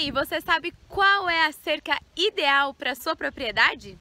aí, você sabe qual é a cerca ideal para sua propriedade?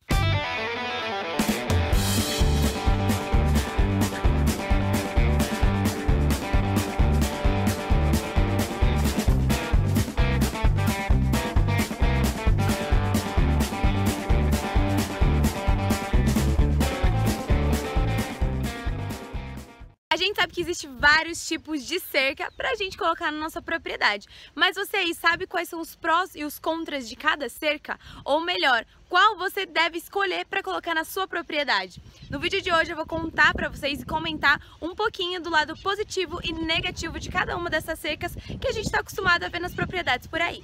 gente sabe que existe vários tipos de cerca para a gente colocar na nossa propriedade. Mas você aí sabe quais são os prós e os contras de cada cerca? Ou melhor, qual você deve escolher para colocar na sua propriedade. No vídeo de hoje eu vou contar para vocês e comentar um pouquinho do lado positivo e negativo de cada uma dessas cercas que a gente está acostumado a ver nas propriedades por aí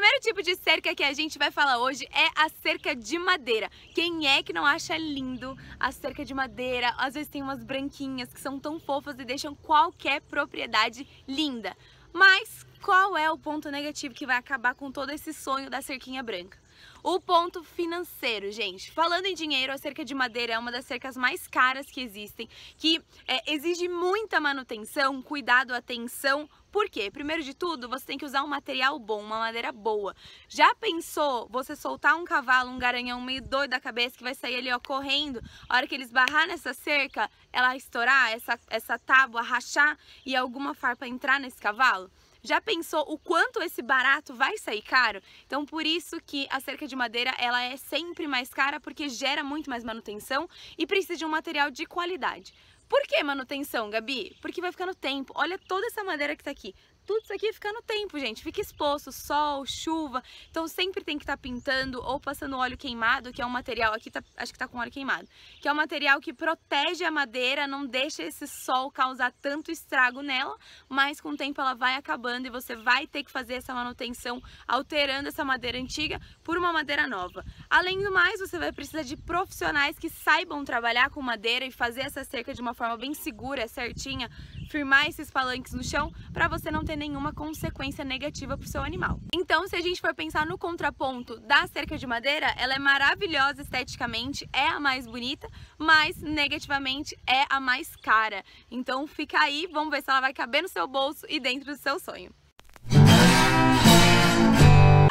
primeiro tipo de cerca que a gente vai falar hoje é a cerca de madeira. Quem é que não acha lindo a cerca de madeira? Às vezes tem umas branquinhas que são tão fofas e deixam qualquer propriedade linda. Mas qual é o ponto negativo que vai acabar com todo esse sonho da cerquinha branca? O ponto financeiro, gente. Falando em dinheiro, a cerca de madeira é uma das cercas mais caras que existem, que é, exige muita manutenção, cuidado, atenção. Por quê? Primeiro de tudo, você tem que usar um material bom, uma madeira boa. Já pensou você soltar um cavalo, um garanhão meio doido da cabeça que vai sair ali ó, correndo, a hora que ele esbarrar nessa cerca, ela estourar, essa, essa tábua rachar e alguma farpa entrar nesse cavalo? Já pensou o quanto esse barato vai sair caro? Então por isso que a cerca de madeira ela é sempre mais cara porque gera muito mais manutenção e precisa de um material de qualidade. Por que manutenção, Gabi? Porque vai ficando tempo. Olha toda essa madeira que está aqui tudo isso aqui fica no tempo, gente. Fica exposto, sol, chuva. Então sempre tem que estar tá pintando ou passando óleo queimado, que é um material aqui, tá, acho que tá com óleo queimado, que é um material que protege a madeira, não deixa esse sol causar tanto estrago nela, mas com o tempo ela vai acabando e você vai ter que fazer essa manutenção alterando essa madeira antiga por uma madeira nova. Além do mais, você vai precisar de profissionais que saibam trabalhar com madeira e fazer essa cerca de uma forma bem segura, certinha, firmar esses palanques no chão para você não ter nenhuma consequência negativa para o seu animal. Então, se a gente for pensar no contraponto da cerca de madeira, ela é maravilhosa esteticamente, é a mais bonita, mas negativamente é a mais cara. Então fica aí, vamos ver se ela vai caber no seu bolso e dentro do seu sonho.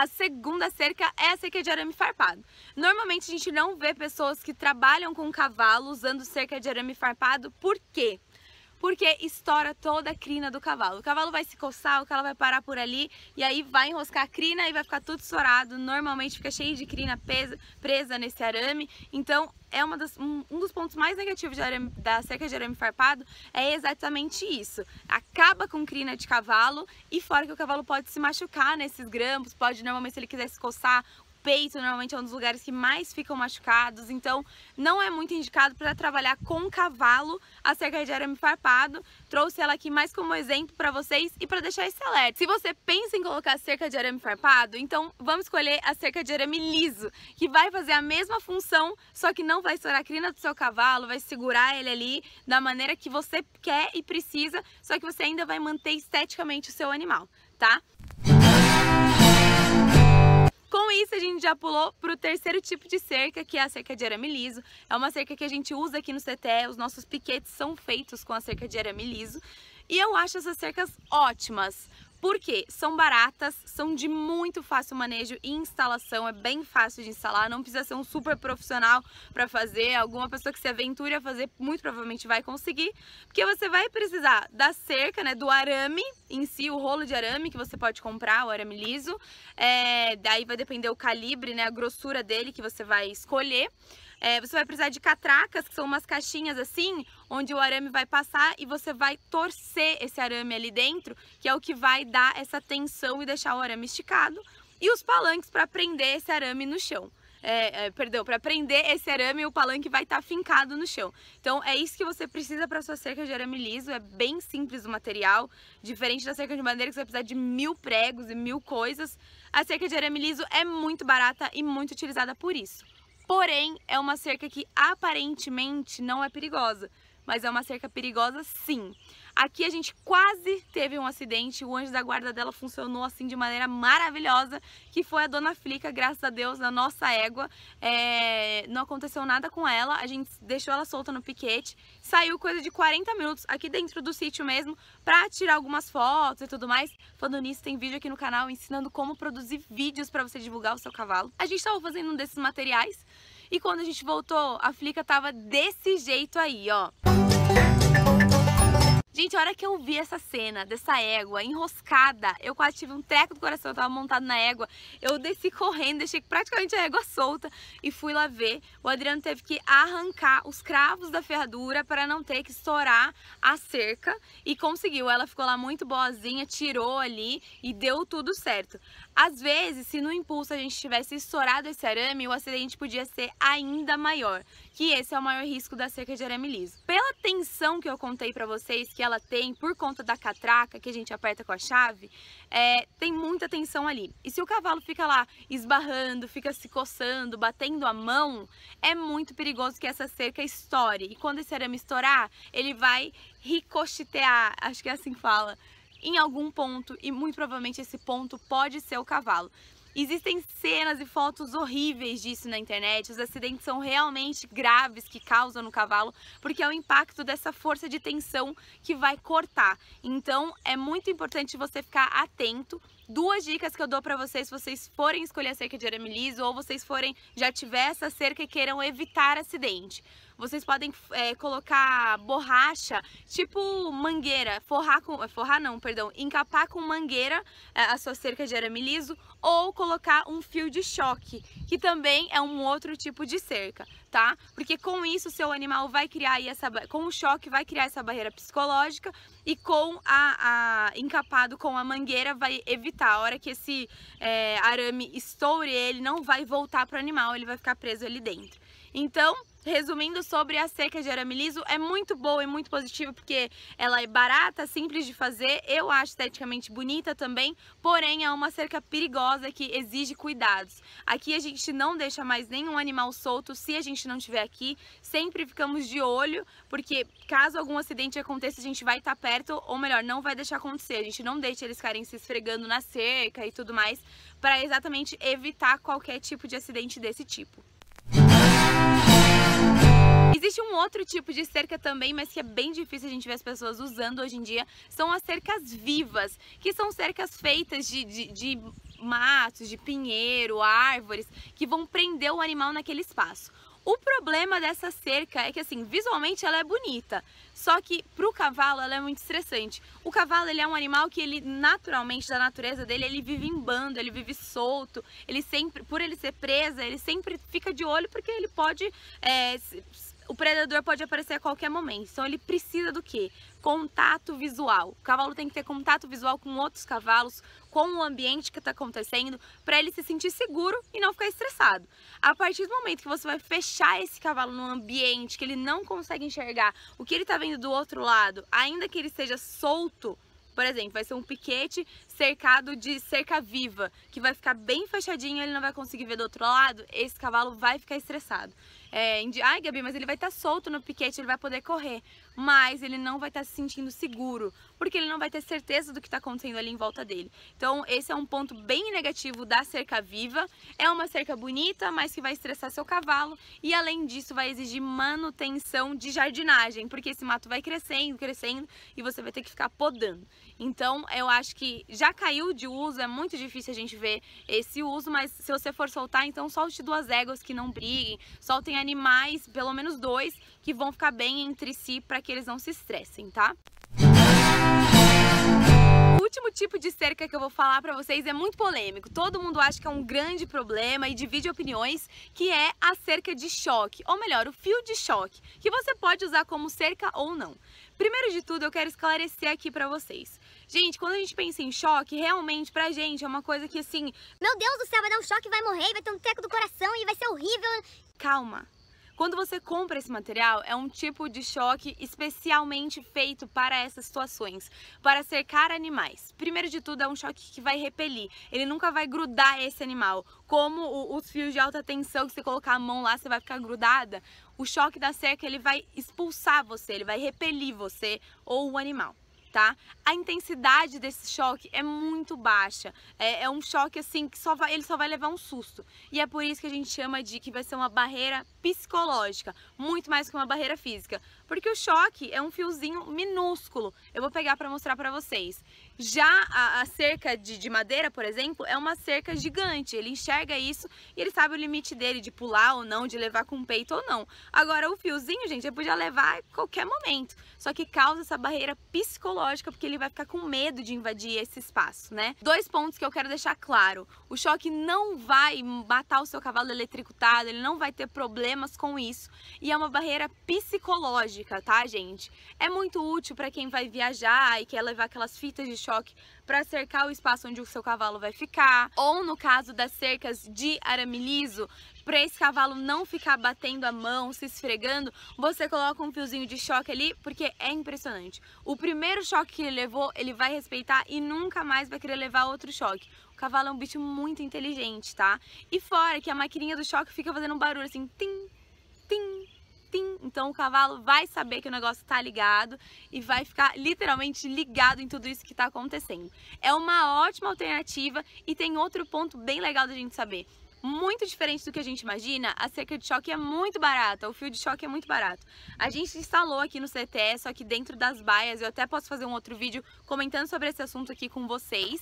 A segunda cerca é a cerca de arame farpado. Normalmente a gente não vê pessoas que trabalham com cavalo usando cerca de arame farpado, por quê? porque estoura toda a crina do cavalo. O cavalo vai se coçar, o cavalo vai parar por ali e aí vai enroscar a crina e vai ficar tudo estourado. Normalmente fica cheio de crina pesa, presa nesse arame. Então é uma das, um, um, dos pontos mais negativos arame, da cerca de arame farpado é exatamente isso. Acaba com crina de cavalo e fora que o cavalo pode se machucar nesses grampos, pode normalmente se ele quiser se coçar, peito normalmente é um dos lugares que mais ficam machucados, então não é muito indicado para trabalhar com cavalo a cerca de arame farpado. Trouxe ela aqui mais como exemplo para vocês e para deixar esse alerta. Se você pensa em colocar cerca de arame farpado, então vamos escolher a cerca de arame liso, que vai fazer a mesma função, só que não vai estourar a crina do seu cavalo, vai segurar ele ali da maneira que você quer e precisa, só que você ainda vai manter esteticamente o seu animal, tá? Com isso, a gente já pulou para o terceiro tipo de cerca, que é a cerca de arame liso. É uma cerca que a gente usa aqui no CTE, os nossos piquetes são feitos com a cerca de arame liso. E eu acho essas cercas ótimas, porque são baratas, são de muito fácil manejo e instalação, é bem fácil de instalar, não precisa ser um super profissional para fazer, alguma pessoa que se aventure a fazer muito provavelmente vai conseguir, porque você vai precisar da cerca, né, do arame em si, o rolo de arame que você pode comprar, o arame liso, é, daí vai depender o calibre, né, a grossura dele que você vai escolher, é, você vai precisar de catracas, que são umas caixinhas assim, onde o arame vai passar e você vai torcer esse arame ali dentro, que é o que vai dar essa tensão e deixar o arame esticado. E os palanques para prender esse arame no chão. É, é, perdão, para prender esse arame, o palanque vai estar tá fincado no chão. Então é isso que você precisa para sua cerca de arame liso. É bem simples o material, diferente da cerca de madeira que você vai precisar de mil pregos e mil coisas. A cerca de arame liso é muito barata e muito utilizada por isso. Porém, é uma cerca que aparentemente não é perigosa, mas é uma cerca perigosa sim. Aqui a gente quase teve um acidente, o anjo da guarda dela funcionou assim de maneira maravilhosa, que foi a dona Flica, graças a Deus, a nossa égua. É... Não aconteceu nada com ela, a gente deixou ela solta no piquete, saiu coisa de 40 minutos aqui dentro do sítio mesmo para tirar algumas fotos e tudo mais. Falando nisso, tem vídeo aqui no canal ensinando como produzir vídeos para você divulgar o seu cavalo. A gente estava fazendo um desses materiais e quando a gente voltou, a Flica tava desse jeito aí, ó. Gente, a hora que eu vi essa cena dessa égua enroscada, eu quase tive um treco do coração, eu tava montado na égua. Eu desci correndo, deixei praticamente a égua solta e fui lá ver. O Adriano teve que arrancar os cravos da ferradura para não ter que estourar a cerca e conseguiu. Ela ficou lá muito boazinha, tirou ali e deu tudo certo. Às vezes, se no impulso a gente tivesse estourado esse arame, o acidente podia ser ainda maior, que esse é o maior risco da cerca de arame liso. Pela tensão que eu contei para vocês, que ela ela tem por conta da catraca que a gente aperta com a chave, é, tem muita tensão ali. E se o cavalo fica lá esbarrando, fica se coçando, batendo a mão, é muito perigoso que essa cerca estoure. E quando esse arame estourar, ele vai ricochetear, acho que é assim que fala, em algum ponto e muito provavelmente esse ponto pode ser o cavalo. Existem cenas e fotos horríveis disso na internet. Os acidentes são realmente graves que causam no cavalo, porque é o impacto dessa força de tensão que vai cortar. Então é muito importante você ficar atento. Duas dicas que eu dou para vocês se vocês forem escolher a cerca de arame liso ou vocês forem já tiver essa cerca e queiram evitar acidente. Vocês podem é, colocar borracha, tipo mangueira, forrar com... forrar não, perdão, encapar com mangueira é, a sua cerca de arame liso ou colocar um fio de choque, que também é um outro tipo de cerca, tá? Porque com isso seu animal vai criar aí essa... com o choque vai criar essa barreira psicológica e com a, a encapado com a mangueira vai evitar. A hora que esse é, arame estoure, ele não vai voltar para o animal, ele vai ficar preso ali dentro. Então, resumindo sobre a seca de arame liso, é muito boa e muito positiva porque ela é barata, simples de fazer, eu acho esteticamente bonita também, porém é uma cerca perigosa que exige cuidados. Aqui a gente não deixa mais nenhum animal solto se a gente não tiver aqui, sempre ficamos de olho, porque caso algum acidente aconteça, a gente vai estar perto, ou melhor, não vai deixar acontecer, a gente não deixa eles ficarem se esfregando na cerca e tudo mais, para exatamente evitar qualquer tipo de acidente desse tipo outro tipo de cerca também, mas que é bem difícil a gente ver as pessoas usando hoje em dia, são as cercas vivas, que são cercas feitas de, de, de matos, de pinheiro, árvores, que vão prender o animal naquele espaço. O problema dessa cerca é que assim, visualmente ela é bonita, só que para o cavalo ela é muito estressante. O cavalo ele é um animal que ele naturalmente da natureza dele, ele vive em bando, ele vive solto, ele sempre, por ele ser presa, ele sempre fica de olho porque ele pode é, o predador pode aparecer a qualquer momento. Então ele precisa do que? Contato visual. O cavalo tem que ter contato visual com outros cavalos, com o ambiente que está acontecendo, para ele se sentir seguro e não ficar estressado. A partir do momento que você vai fechar esse cavalo num ambiente que ele não consegue enxergar o que ele está vendo do outro lado, ainda que ele esteja solto, por exemplo, vai ser um piquete, cercado de cerca viva, que vai ficar bem fechadinho, ele não vai conseguir ver do outro lado, esse cavalo vai ficar estressado. É, Ai, Gabi, mas ele vai estar tá solto no piquete, ele vai poder correr, mas ele não vai estar tá se sentindo seguro, porque ele não vai ter certeza do que está acontecendo ali em volta dele. Então, esse é um ponto bem negativo da cerca viva. É uma cerca bonita, mas que vai estressar seu cavalo e, além disso, vai exigir manutenção de jardinagem, porque esse mato vai crescendo, crescendo e você vai ter que ficar podando. Então eu acho que já caiu de uso, é muito difícil a gente ver esse uso, mas se você for soltar, então solte duas éguas que não briguem, soltem animais, pelo menos dois, que vão ficar bem entre si para que eles não se estressem, tá? O último tipo de cerca que eu vou falar para vocês é muito polêmico. Todo mundo acha que é um grande problema e divide opiniões, que é a cerca de choque, ou melhor, o fio de choque, que você pode usar como cerca ou não. Primeiro de tudo, eu quero esclarecer aqui para vocês. Gente, quando a gente pensa em choque, realmente pra gente é uma coisa que assim, meu Deus do céu, vai dar um choque, vai morrer, vai ter um teco do coração e vai ser horrível. Calma. Quando você compra esse material, é um tipo de choque especialmente feito para essas situações, para cercar animais. Primeiro de tudo, é um choque que vai repelir, ele nunca vai grudar esse animal. Como os fios de alta tensão, que você colocar a mão lá, você vai ficar grudada o choque da cerca é ele vai expulsar você, ele vai repelir você ou o animal. Tá? A intensidade desse choque é muito baixa. É, é um choque assim que só vai, ele só vai levar um susto. E é por isso que a gente chama de que vai ser uma barreira psicológica, muito mais que uma barreira física, porque o choque é um fiozinho minúsculo. Eu vou pegar para mostrar para vocês. Já a, a cerca de, de, madeira, por exemplo, é uma cerca gigante. Ele enxerga isso e ele sabe o limite dele de pular ou não, de levar com o peito ou não. Agora, o fiozinho, gente, ele podia levar a qualquer momento. Só que causa essa barreira psicológica porque ele vai ficar com medo de invadir esse espaço, né? Dois pontos que eu quero deixar claro. O choque não vai matar o seu cavalo eletricutado, ele não vai ter problemas com isso. E é uma barreira psicológica, tá, gente? É muito útil para quem vai viajar e quer levar aquelas fitas de choque choque para cercar o espaço onde o seu cavalo vai ficar, ou no caso das cercas de arame liso, para esse cavalo não ficar batendo a mão, se esfregando, você coloca um fiozinho de choque ali, porque é impressionante. O primeiro choque que ele levou, ele vai respeitar e nunca mais vai querer levar outro choque. O cavalo é um bicho muito inteligente, tá? E fora que a maquininha do choque fica fazendo um barulho assim, tim, tim, tim, então o cavalo vai saber que o negócio está ligado e vai ficar literalmente ligado em tudo isso que está acontecendo. É uma ótima alternativa e tem outro ponto bem legal da gente saber muito diferente do que a gente imagina, a cerca de choque é muito barata, o fio de choque é muito barato. A gente instalou aqui no CTE, só que dentro das baias, eu até posso fazer um outro vídeo comentando sobre esse assunto aqui com vocês.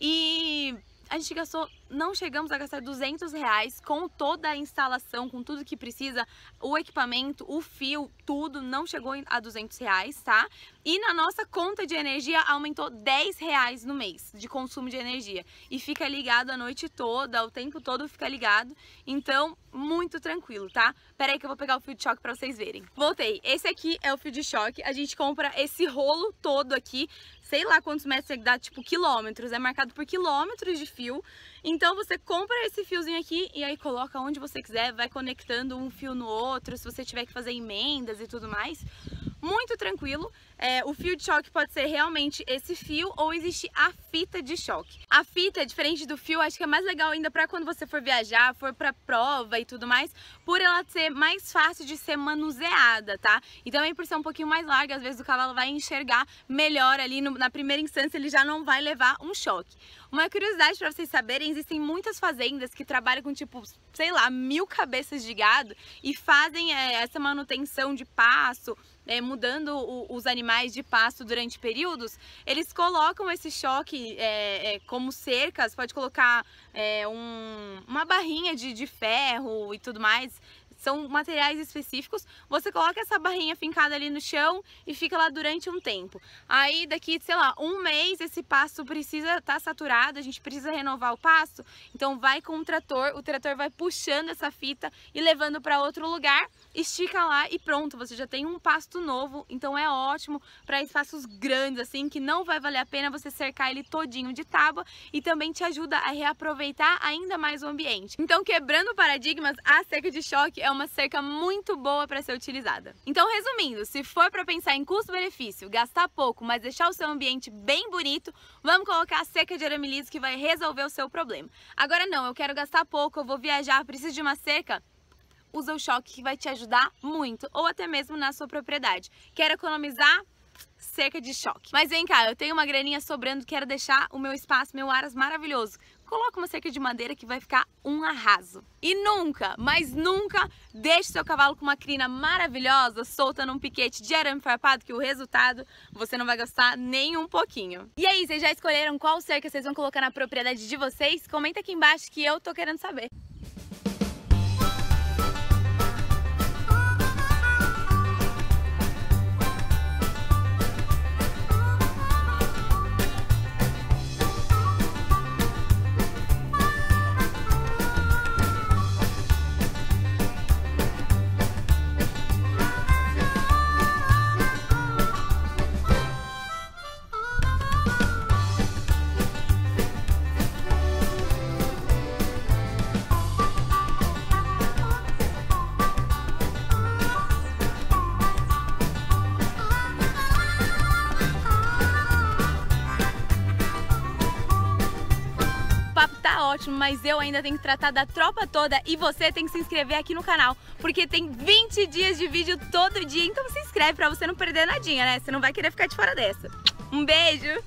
E a gente gastou, não chegamos a gastar 200 reais com toda a instalação, com tudo que precisa, o equipamento, o fio, tudo, não chegou a 200 reais, tá? E na nossa conta de energia aumentou 10 reais no mês de consumo de energia. E fica ligado a noite toda, o tempo todo fica ligado. Então, muito tranquilo, tá? Pera aí que eu vou pegar o fio de choque pra vocês verem. Voltei. Esse aqui é o fio de choque. A gente compra esse rolo todo aqui sei lá quantos metros tem que dar, tipo quilômetros, é marcado por quilômetros de fio. Então você compra esse fiozinho aqui e aí coloca onde você quiser, vai conectando um fio no outro, se você tiver que fazer emendas e tudo mais muito tranquilo. É, o fio de choque pode ser realmente esse fio ou existe a fita de choque. A fita, diferente do fio, acho que é mais legal ainda para quando você for viajar, for para prova e tudo mais, por ela ser mais fácil de ser manuseada, tá? E também por ser um pouquinho mais larga, às vezes o cavalo vai enxergar melhor ali no, na primeira instância, ele já não vai levar um choque. Uma curiosidade para vocês saberem, existem muitas fazendas que trabalham com tipo, sei lá, mil cabeças de gado e fazem é, essa manutenção de passo, é, mudando o, os animais de pasto durante períodos, eles colocam esse choque é, é, como cercas, pode colocar é, um, uma barrinha de, de ferro e tudo mais são materiais específicos. Você coloca essa barrinha fincada ali no chão e fica lá durante um tempo. Aí daqui, sei lá, um mês esse pasto precisa estar tá saturado, a gente precisa renovar o pasto. Então vai com o trator, o trator vai puxando essa fita e levando para outro lugar, estica lá e pronto, você já tem um pasto novo. Então é ótimo para espaços grandes assim, que não vai valer a pena você cercar ele todinho de tábua e também te ajuda a reaproveitar ainda mais o ambiente. Então quebrando paradigmas, a seca de choque é uma cerca muito boa para ser utilizada. Então, resumindo, se for para pensar em custo-benefício, gastar pouco, mas deixar o seu ambiente bem bonito, vamos colocar a cerca de arame liso que vai resolver o seu problema. Agora não, eu quero gastar pouco, eu vou viajar, preciso de uma cerca, usa o choque que vai te ajudar muito, ou até mesmo na sua propriedade. Quer economizar? Cerca de choque. Mas vem cá, eu tenho uma graninha sobrando, quero deixar o meu espaço, meu aras maravilhoso coloca uma cerca de madeira que vai ficar um arraso. E nunca, mas nunca, deixe seu cavalo com uma crina maravilhosa solta num piquete de arame farpado que o resultado você não vai gostar nem um pouquinho. E aí, vocês já escolheram qual cerca vocês vão colocar na propriedade de vocês? Comenta aqui embaixo que eu tô querendo saber. mas eu ainda tenho que tratar da tropa toda e você tem que se inscrever aqui no canal, porque tem 20 dias de vídeo todo dia, então se inscreve pra você não perder nadinha, né? Você não vai querer ficar de fora dessa. Um beijo!